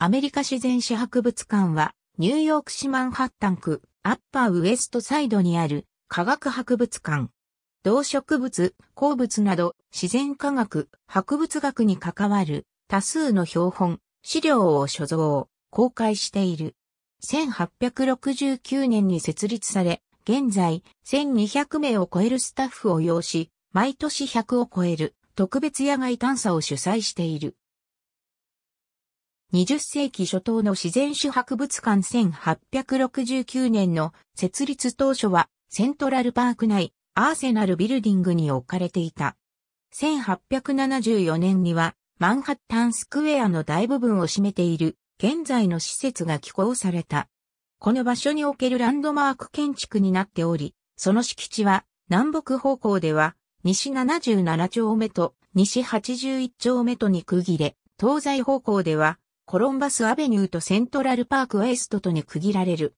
アメリカ自然史博物館は、ニューヨーク市マンハッタン区、アッパーウエストサイドにある科学博物館。動植物、鉱物など自然科学、博物学に関わる多数の標本、資料を所蔵、公開している。1869年に設立され、現在1200名を超えるスタッフを要し、毎年100を超える特別野外探査を主催している。20世紀初頭の自然史博物館1869年の設立当初はセントラルパーク内アーセナルビルディングに置かれていた。1874年にはマンハッタンスクエアの大部分を占めている現在の施設が寄港された。この場所におけるランドマーク建築になっており、その敷地は南北方向では西77丁目と西81丁目とに区切れ、東西方向ではコロンバスアベニューとセントラルパークウエストとに区切られる。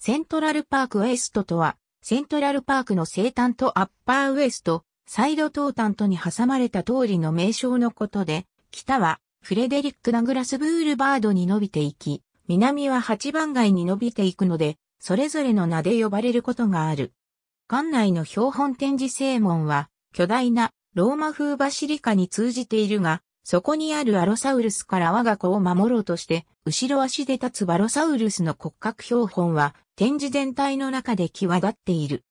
セントラルパークウエストとは、セントラルパークの西端とアッパーウエスト、サイド東端とに挟まれた通りの名称のことで、北はフレデリック・ダグラス・ブールバードに伸びていき、南は8番街に伸びていくので、それぞれの名で呼ばれることがある。館内の標本展示正門は、巨大なローマ風バシリカに通じているが、そこにあるアロサウルスから我が子を守ろうとして、後ろ足で立つバロサウルスの骨格標本は、展示全体の中で際立っている。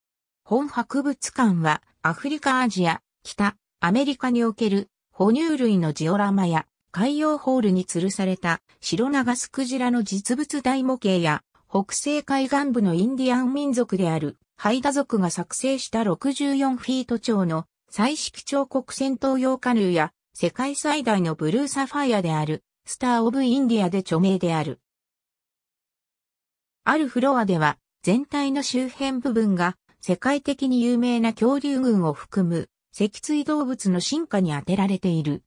本博物館は、アフリカアジア、北、アメリカにおける、哺乳類のジオラマや、海洋ホールに吊るされた、白長スクジラの実物大模型や、北西海岸部のインディアン民族である、ハイダ族が作成した64フィート長の、彩色彫刻戦闘用カヌーや、世界最大のブルーサファイアである、スター・オブ・インディアで著名である。あるフロアでは、全体の周辺部分が、世界的に有名な恐竜群を含む、脊椎動物の進化に当てられている。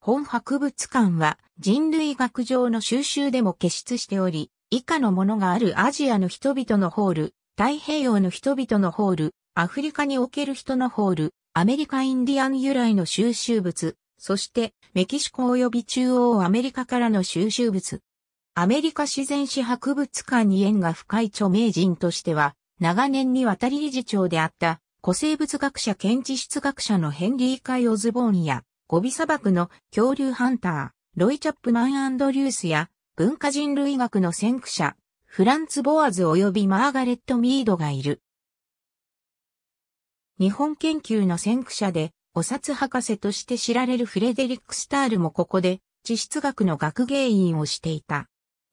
本博物館は人類学上の収集でも結出しており、以下のものがあるアジアの人々のホール、太平洋の人々のホール、アフリカにおける人のホール、アメリカインディアン由来の収集物、そして、メキシコ及び中央アメリカからの収集物。アメリカ自然史博物館に縁が深い著名人としては、長年にわたり理事長であった、古生物学者兼地質学者のヘンリー・カイ・オズボーンや、ゴビ砂漠の恐竜ハンター、ロイ・チャップマン・アンドリュースや、文化人類学の先駆者、フランツ・ボアズ及びマーガレット・ミードがいる。日本研究の先駆者で、お札博士として知られるフレデリック・スタールもここで、地質学の学芸員をしていた。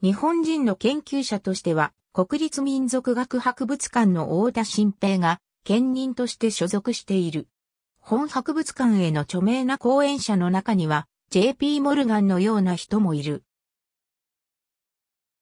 日本人の研究者としては、国立民族学博物館の大田新平が、兼任として所属している。本博物館への著名な講演者の中には、JP モルガンのような人もいる。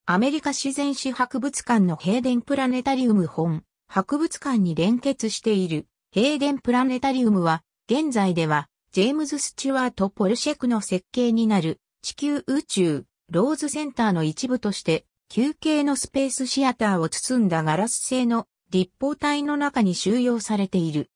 アメリカ自然史博物館のヘーデンプラネタリウム本、博物館に連結しているヘーデンプラネタリウムは現在では、ジェームズ・スチュワート・ポルシェクの設計になる地球宇宙ローズセンターの一部として休憩のスペースシアターを包んだガラス製の立方体の中に収容されている。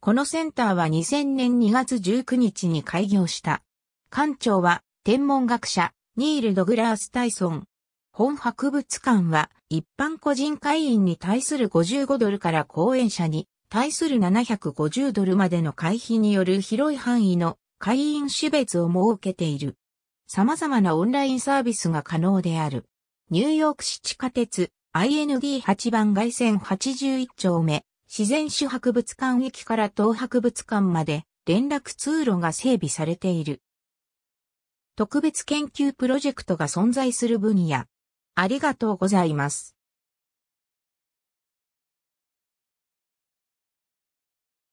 このセンターは2000年2月19日に開業した。館長は天文学者ニール・ドグラース・タイソン。本博物館は一般個人会員に対する55ドルから講演者に対する750ドルまでの会費による広い範囲の会員種別を設けている。様々なオンラインサービスが可能である。ニューヨーク市地下鉄 IND8 番外線81丁目、自然史博物館駅から東博物館まで連絡通路が整備されている。特別研究プロジェクトが存在する分野。ありがとうございます。